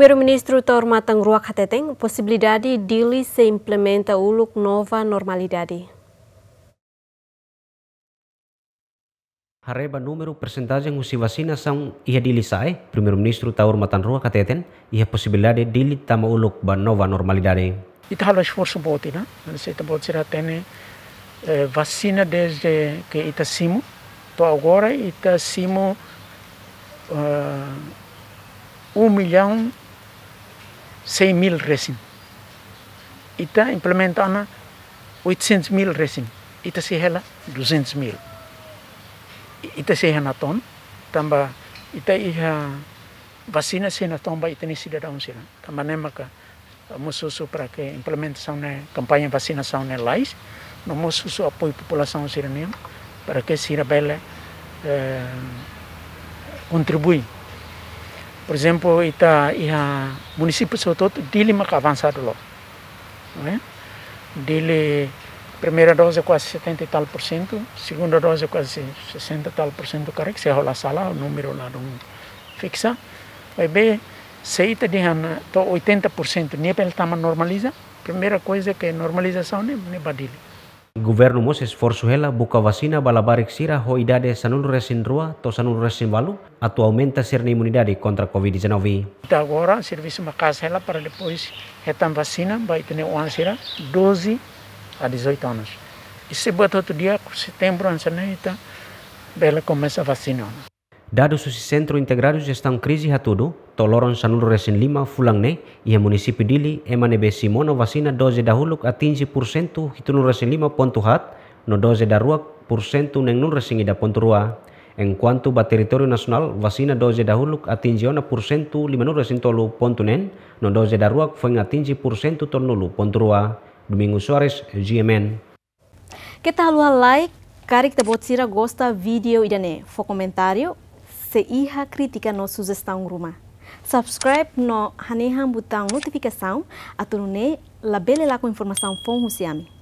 Primeiro-Ministro Tormata Ruak Hateteng, possibilidade lhe se implementa uluk nova normalidade. Hareba número percentagem usi vacinação ia dili sai, eh? Primeiro-Ministro Taur Matanrua Kateten, ia possibilidade dili tama uluk ba nova normalidade. halo esforço boti, né? Se ita boti será tene eh, vacina desde que ita simo, to agora ita simo ah, uh, um 1 milhão 100 mil recém. E está implementando 800 mil recém. E está se rela 200 mil. E está se renatom, também, e está vacina se na tomba e tem tá cidadão se na. Também nem marca moço para que implementação na campanha vacinação na lais, no moço apoio população se para que se rebele eh, contribui por exemplo, ita, ia, município de Sototo, dele mais avançado logo. Não é? Dele, primeira dose quase 70 e tal por cento, segunda dose quase 60 e tal por cento, cara, que se rola a sala, o número lá não fixa. Vai ver se ita de 80 por cento, nem pelo tamanho normaliza, primeira coisa que normalização nem, nem badile. Governo mos esforço ela buka vacina bala barixira ho idade sanul recém rua to sanul recém valo atu aumenta ser na imunidade contra COVID-19. Agora, serviço uma casa para depois retam vacina, vai ter uma ansira 12 a 18 anos. E se botar outro dia, setembro, ansaneta, então, ela começa a vacinar. Dado susi sentro integrados estão crise hatudo, toloron sanur resin lima fulang ne, ia munisipi dili emanebe simono vasina doze dahuluk atinji persentu 15% hitunu resin lima pontu hat, no doze daruak rua neng nun resin ida pontu rua. kuantu ba teritorio nasional vasina doze dahuluk atinji ona persentu lima nun resin tolu pontu nen, no doze daruak rua atinji atinge por pontu rua. Domingo Suarez, GMN. Kita halua like, karik tebot sira gosta video idane. Fo komentario se iha crítica no sugestão rumah. Subscribe no hanehan botão notificação, aturune labele lá com informação fom rusiami.